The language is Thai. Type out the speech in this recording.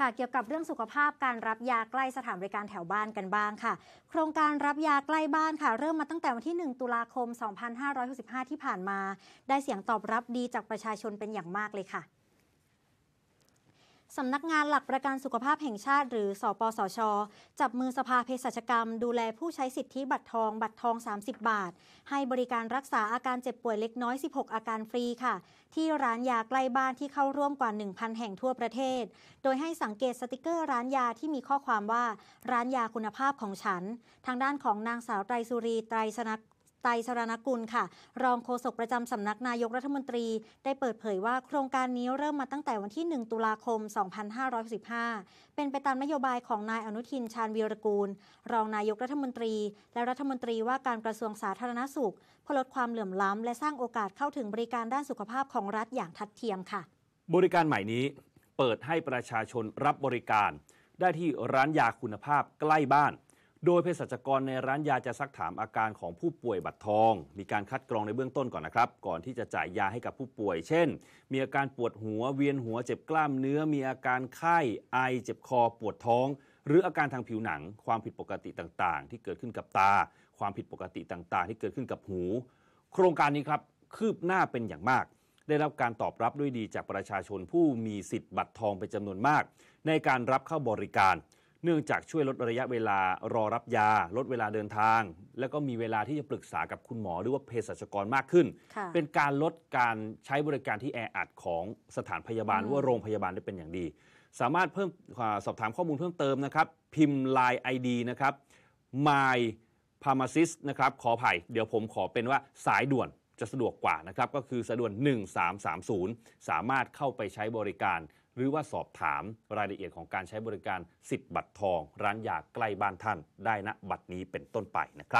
ค่ะเกี่ยวกับเรื่องสุขภาพการรับยาใกล้สถานบริการแถวบ้านกันบ้างค่ะ โครงการรับยาใกล้บ้านค่ะ เริ่มมาตั้งแต่วันที่ 1 ตุลาคม 2565 ที่ผ่านมา ได้เสียงตอบรับดีจากประชาชนเป็นอย่างมากเลยค่ะสำนักงานหลักประกันสุขภาพแห่งชาติหรือสปสช จับมือสภาเภสัชกรรม ดูแลผู้ใช้สิทธิบัตรทอง บัตรทอง 30 บาท ให้บริการรักษาอาการเจ็บป่วยเล็กน้อย 16 อาการฟรีค่ะ ที่ร้านยาใกล้บ้านที่เข้าร่วมกว่า 1,000 แห่งทั่วประเทศ โดยให้สังเกตสติกเกอร์ร้านยาที่มีข้อความว่า ร้านยาคุณภาพของฉัน ทางด้านของนางสาวไตรสุรี ไตรสนักไตสรณกุลค่ะ รองโฆษกประจำสำนักนายกรัฐมนตรี ได้เปิดเผยว่าโครงการนี้เริ่มมาตั้งแต่วันที่ 1 ตุลาคม 2565เป็นไปตามนโยบายของนายอนุทินชาญวีรกูล รองนายกรัฐมนตรีและรัฐมนตรีว่าการกระทรวงสาธารณสุขเพื่อลดความเหลื่อมล้ำและสร้างโอกาสเข้าถึงบริการด้านสุขภาพของรัฐอย่างทัดเทียมค่ะ บริการใหม่นี้ เปิดให้ประชาชนรับบริการ ได้ที่ร้านยาคุณภาพใกล้บ้านโดยเภสัชกรในร้านยาจะซักถามอาการของผู้ป่วยบัตรทอง มีการคัดกรองในเบื้องต้นก่อนนะครับ ก่อนที่จะจ่ายยาให้กับผู้ป่วยเช่น มีอาการปวดหัวเวียนหัวเจ็บกล้ามเนื้อ มีอาการไข้ ไอเจ็บคอปวดท้อง หรืออาการทางผิวหนัง ความผิดปกติต่างๆ ที่เกิดขึ้นกับตา ความผิดปกติต่างๆ ที่เกิดขึ้นกับหู โครงการนี้ครับคืบหน้าเป็นอย่างมาก ได้รับการตอบรับด้วยดีจากประชาชนผู้มีสิทธิ์บัตรทองเป็นจำนวนมาก ในการรับเข้าบริการเนื่องจากช่วยลดระยะเวลารอรับยา ลดเวลาเดินทาง แล้วก็มีเวลาที่จะปรึกษากับคุณหมอ หรือว่าเภสัชกรมากขึ้น เป็นการลดการใช้บริการที่แออัดของสถานพยาบาล หรือว่าโรงพยาบาลได้เป็นอย่างดี สามารถเพิ่มสอบถามข้อมูลเพิ่มเติมนะครับ พิมพ์ลายไอดีนะครับ my pharmacist นะครับขออภัยเดี๋ยวผมขอเป็นว่าสายด่วนจะสะดวกกว่านะครับ ก็คือสะดวน 1330 สามารถเข้าไปใช้บริการ หรือว่าสอบถามรายละเอียดของการใช้บริการสิทธิ์บัตรทอง ร้านยาใกล้บ้านท่าน ได้ณบัตรนี้เป็นต้นไปนะครับ